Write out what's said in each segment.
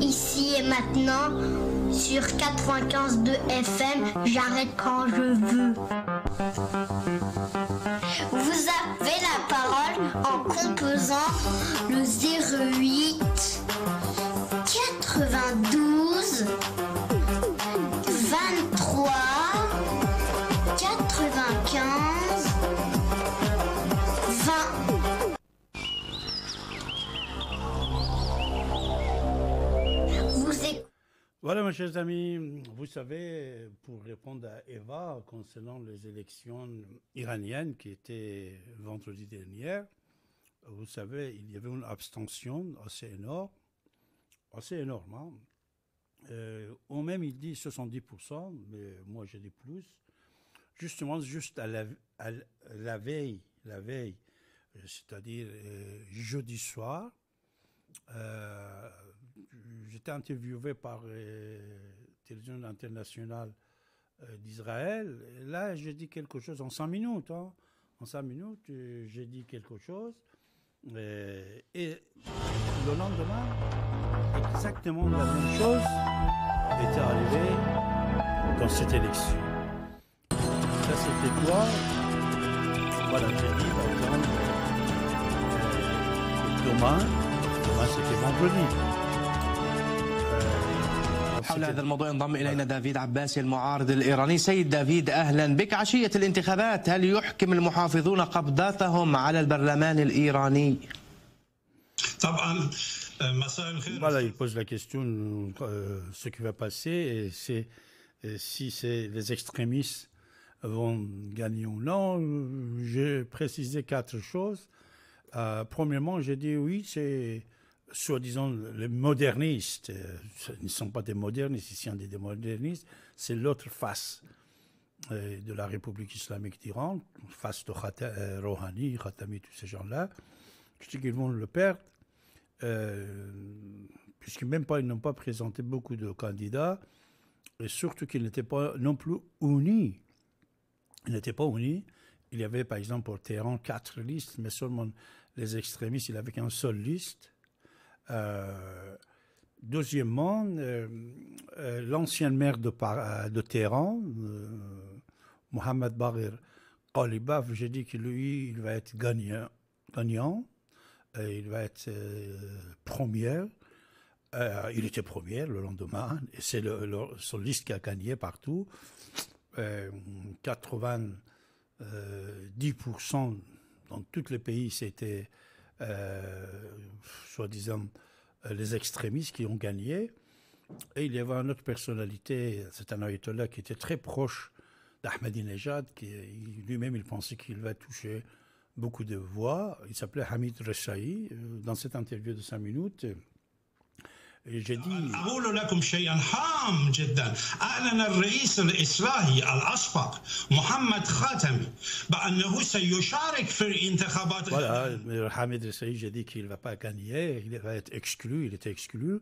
ici et maintenant, sur 95 de FM, j'arrête quand je veux. Vous avez la parole en composant le 08 92 Voilà, mes chers amis, vous savez, pour répondre à Eva concernant les élections iraniennes qui étaient vendredi dernier, vous savez, il y avait une abstention assez énorme, assez énorme. Hein. Euh, au même, il dit 70%, mais moi j'ai dit plus. Justement, juste à la, veille, la veille, c'est-à-dire euh, jeudi soir, euh, j'étais interviewé par euh, Télévision Internationale euh, d'Israël. Là, j'ai dit quelque chose en cinq minutes. Hein. En cinq minutes, euh, j'ai dit quelque chose. Et, le lendemain, exactement la même chose était arrivée dans cette élection. Ça, c'était quoi Voilà, j'ai dit, par exemple, demain, demain c'était vendredi. آه، حول هذا الموضوع ينضم الينا دافيد عباسي المعارض الايراني سيد دافيد اهلا بك عشيه الانتخابات هل يحكم المحافظون قبضتهم على البرلمان الايراني طبعا آه، مساء الخير vont gagner ou non j'ai précisé quatre choses euh, premièrement j'ai dit oui c'est soi-disant les modernistes, ils euh, ne sont pas des modernistes, ici sont des modernistes, c'est l'autre face euh, de la République islamique d'Iran, face de euh, Rouhani, Khatami, tous ces gens-là. Je dis qu'ils vont le perdre, euh, puisque même pas, ils n'ont pas présenté beaucoup de candidats, et surtout qu'ils n'étaient pas non plus unis. Ils n'étaient pas unis. Il y avait par exemple pour Téhéran quatre listes, mais seulement les extrémistes, il avait qu'une seule liste. Euh, deuxièmement, euh, euh, l'ancien maire de, de Téhéran, Mohamed Barir Qalibaf, j'ai dit que lui, il va être gagnant. gagnant il va être premier. il était premier le lendemain, et c'est le, son liste qui a gagné partout. Euh, 90% dans tous les pays, c'était euh, soi-disant euh, les extrémistes qui ont gagné. Et il y avait une autre personnalité, c'est un ayatollah qui était très proche d'Ahmadinejad, qui lui-même il pensait qu'il va toucher beaucoup de voix. Il s'appelait Hamid Rechaï. Euh, dans cette interview de 5 minutes, The dit j'ai dit qu'il ne va pas gagner, il va être exclu, il était exclu.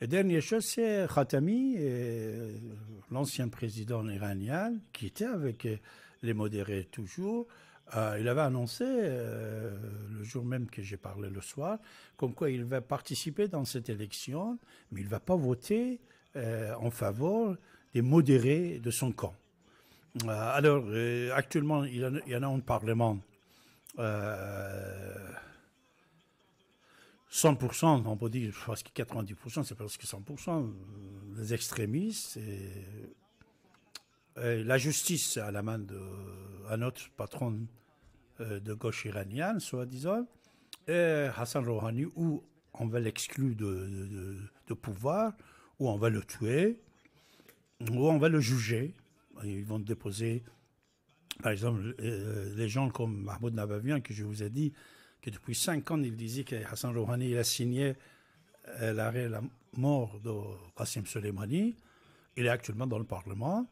dernière chose, c'est Khatami, l'ancien président iranien, qui était avec les modérés toujours, euh, il avait annoncé, euh, le jour même que j'ai parlé le soir, comme quoi il va participer dans cette élection, mais il ne va pas voter euh, en faveur des modérés de son camp. alors, actuellement, il y, en a, un Parlement 100%, on peut dire parce que 90%, c'est presque 100%, les extrémistes. Et, la justice à la main de notre patron euh, de gauche iranienne, soi-disant, et Hassan Rouhani, ou on va l'exclure de, de, pouvoir, où on va le tuer, où on va le juger. Ils vont déposer, par exemple, les euh, gens comme Mahmoud Nabavian, que je vous ai dit, que depuis cinq ans, il disait que Hassan Rouhani il a signé euh, l'arrêt la mort de Qassim Soleimani. Il est actuellement dans le Parlement.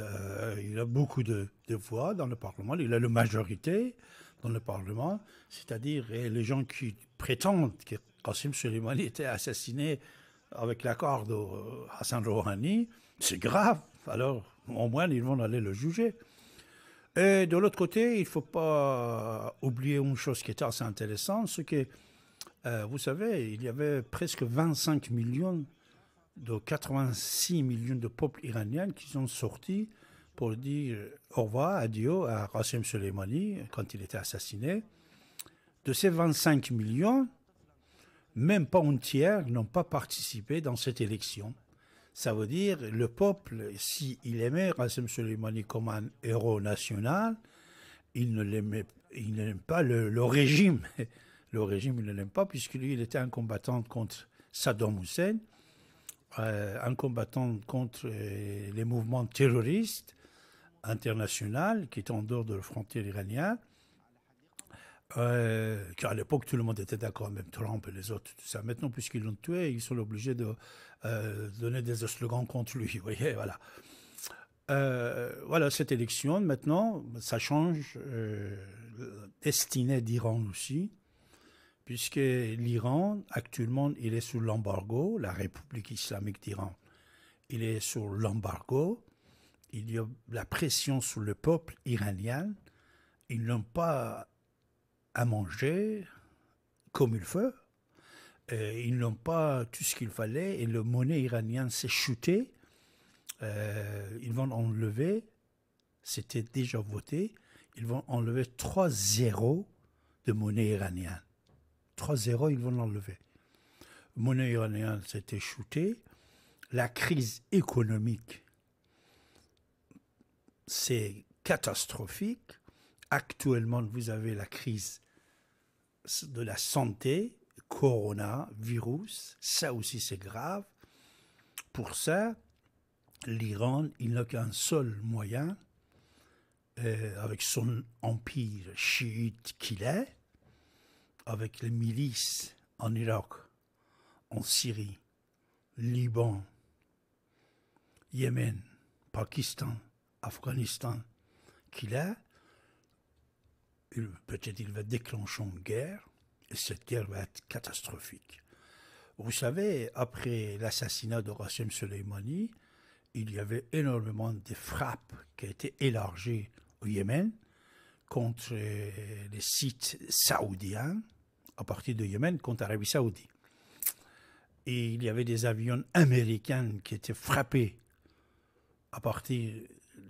Euh, il a beaucoup de, voix dans le Parlement, il a la majorité dans le Parlement, c'est-à-dire les gens qui prétendent que Qassim Soleimani était assassiné avec l'accord de euh, Hassan Rouhani, c'est grave, alors au moins ils vont aller le juger. Et de l'autre côté, il ne faut pas oublier une chose qui est assez intéressante, c'est que, euh, vous savez, il y avait presque 25 millions de 86 millions de peuples iraniens qui sont sortis pour dire euh, au revoir, adieu à Rassem Soleimani quand il était assassiné. De ces 25 millions, même pas un tiers n'ont pas participé dans cette élection. Ça veut dire le peuple, s'il aimait Rassem Soleimani comme un héros national, il ne l'aimait il n'aime pas le, le, régime. Le régime, il ne l'aime pas, puisqu'il était un combattant contre Saddam Hussein en euh, combattant contre euh, les mouvements terroristes internationaux qui étaient en dehors de la frontière iranienne. Euh, à l'époque, tout le monde était d'accord, même Trump et les autres, tout ça. Maintenant, puisqu'ils l'ont tué, ils sont obligés de euh, donner des slogans contre lui. voyez, voilà. voilà, cette élection, maintenant, ça change la destinée d'Iran aussi puisque l'Iran, actuellement, il est sous l'embargo, la République islamique d'Iran, il est sous l'embargo, il y a la pression sur le peuple iranien, ils n'ont pas à manger comme il faut, euh, ils n'ont pas tout ce qu'il fallait, et le monnaie iranienne s'est chuté, euh, ils vont enlever, c'était déjà voté, ils vont enlever 3 zéros de monnaie iranienne. 3-0, ils vont l'enlever. Monnaie iranienne s'est shootée. La crise économique, c'est catastrophique. Actuellement, vous avez la crise de la santé, corona virus ça aussi c'est grave. Pour ça, l'Iran, il n'a qu'un seul moyen, euh, avec son empire chiite qu'il est, avec les milices en Irak, en Syrie, Liban, Yémen, Pakistan, Afghanistan, qu'il a, peut-être il va déclencher une guerre, et cette guerre va être catastrophique. Vous savez, après l'assassinat de Rassem Soleimani, il y avait énormément de frappes qui été élargies au Yémen contre les sites saoudiens, à partir de Yémen contre Arabie Saoudite. Et il y avait des avions américains qui étaient frappés à partir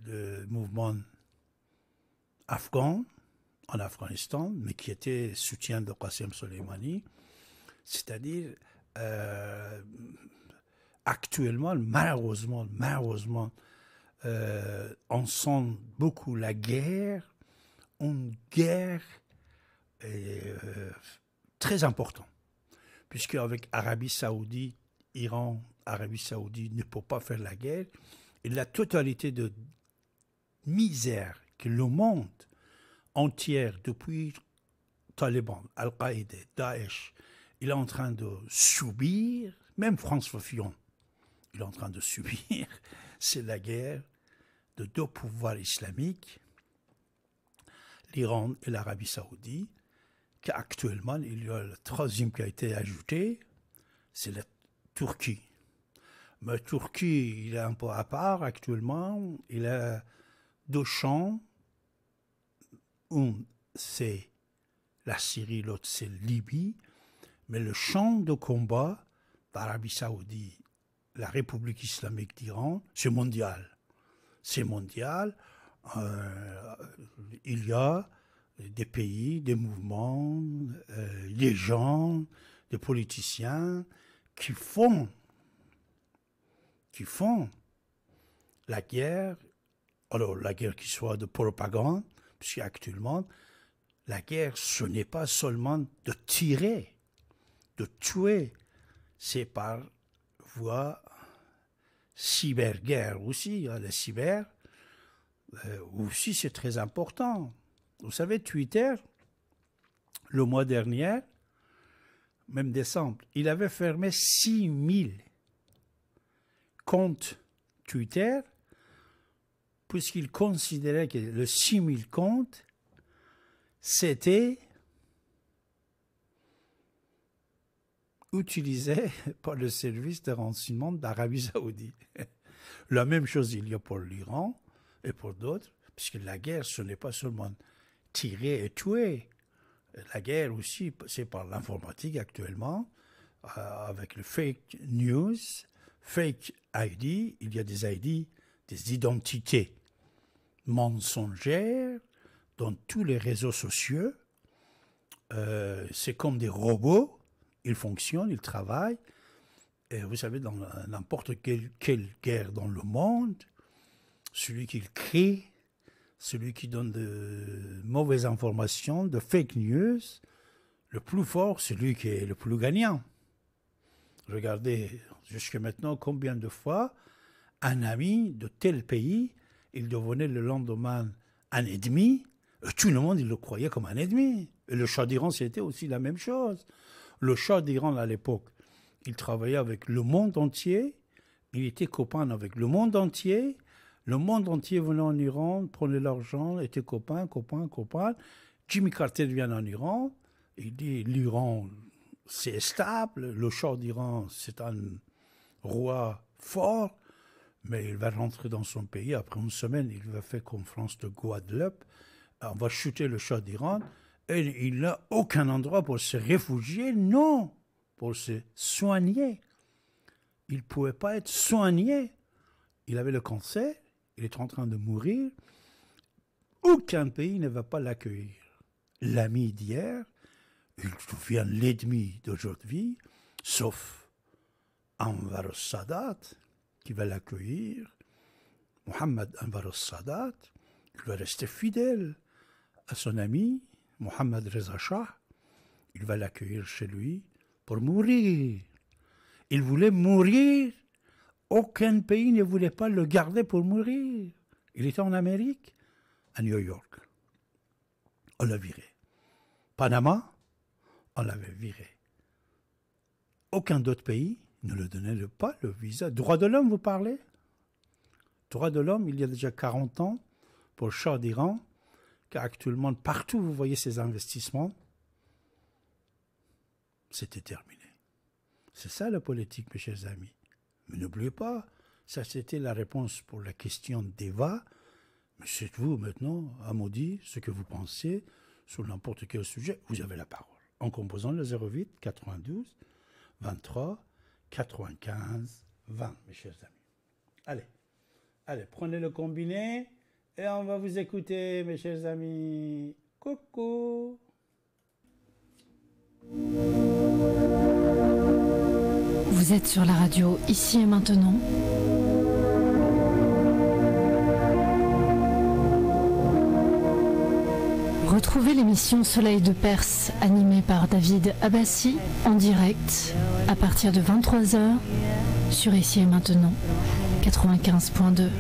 du mouvement afghan en Afghanistan, mais qui étaient soutien de Qasem Soleimani, c'est-à-dire euh, actuellement, malheureusement, malheureusement, euh, on sent beaucoup la guerre, une guerre euh, très important, puisque avec Arabie Saoudite, Iran, Arabie Saoudite ne peut pas faire la guerre, et la totalité de misère que le monde entier depuis Taliban, Al-Qaïda, Daesh, il est en train de subir, même François Fillon, il est en train de subir, c'est la guerre de deux pouvoirs islamiques, l'Iran et l'Arabie saoudite, Actuellement, il y a le troisième qui a été ajouté, c'est la Turquie. Mais Turquie, il est un peu à part actuellement. Il a deux champs. Un, c'est la Syrie, l'autre, c'est Libye. Mais le champ de combat d'Arabie Saoudite, la République islamique d'Iran, c'est mondial. C'est mondial. Euh, il y a des pays, des mouvements, euh, des gens, des politiciens qui font, qui font la guerre, alors la guerre qui soit de propagande, puisqu'actuellement la guerre, ce n'est pas seulement de tirer, de tuer, c'est par voie cyberguerre aussi, hein, la cyber, euh, aussi c'est très important. Vous savez, Twitter, le mois dernier, même décembre, il avait fermé 6000 comptes Twitter puisqu'il considérait que le 6000 comptes, c'était utilisé par le service de renseignement d'Arabie saoudite. La même chose il y a pour l'Iran et pour d'autres, puisque la guerre, ce n'est pas seulement tirer et tuer. La guerre aussi, c'est par l'informatique actuellement, euh, avec le fake news, fake ID. Il y a des ID, des identités mensongères dans tous les réseaux sociaux. Euh, c'est comme des robots. Ils fonctionnent, ils travaillent. Et vous savez, dans n'importe quelle, quelle guerre dans le monde, celui qui crie, crée, celui qui donne de mauvaises informations, de fake news, le plus fort, celui qui est le plus gagnant. Regardez jusqu'à maintenant combien de fois un ami de tel pays, il devenait le lendemain un ennemi, et tout le monde il le croyait comme un ennemi. Et le chat d'Iran, c'était aussi la même chose. Le chat d'Iran, à l'époque, il travaillait avec le monde entier, il était copain avec le monde entier, le monde entier venait en Iran, prenait l'argent, était copain, copain, copain. Jimmy Carter vient en Iran. Il dit l'Iran, c'est stable. Le Shah d'Iran, c'est un roi fort. Mais il va rentrer dans son pays. Après une semaine, il va faire conférence de Guadeloupe. Euh, on va chuter le Shah d'Iran. Et il n'a aucun endroit pour se réfugier, non, pour se soigner. Il ne pouvait pas être soigné. Il avait le cancer, il est en train de mourir, aucun pays ne va pas l'accueillir. L'ami d'hier, il devient l'ennemi d'aujourd'hui, sauf Anwar Sadat, qui va l'accueillir, Mohamed Anwar Sadat, il va rester fidèle à son ami, Mohamed Reza Shah, il va l'accueillir chez lui pour mourir. Il voulait mourir aucun pays ne voulait pas le garder pour mourir. Il était en Amérique, à New York. On l'a viré. Panama, on l'avait viré. Aucun autre pays ne le donnait pas le visa. Droit de l'homme, vous parlez Droit de l'homme, il y a déjà 40 ans, pour Shah d'Iran, car actuellement, partout vous voyez ces investissements, c'était terminé. C'est ça la politique, mes chers amis. Mais n'oubliez pas, ça c'était la réponse pour la question d'Eva. Mais c'est vous maintenant à maudit ce que vous pensez sur n'importe quel sujet. Vous avez la parole. En composant le 08 92 23 95 20, mes chers amis. Allez, allez, prenez le combiné et on va vous écouter, mes chers amis. Coucou. Vous êtes sur la radio ici et maintenant Retrouvez l'émission Soleil de Perse animée par David Abbassi en direct à partir de 23h sur Ici et maintenant 95.2.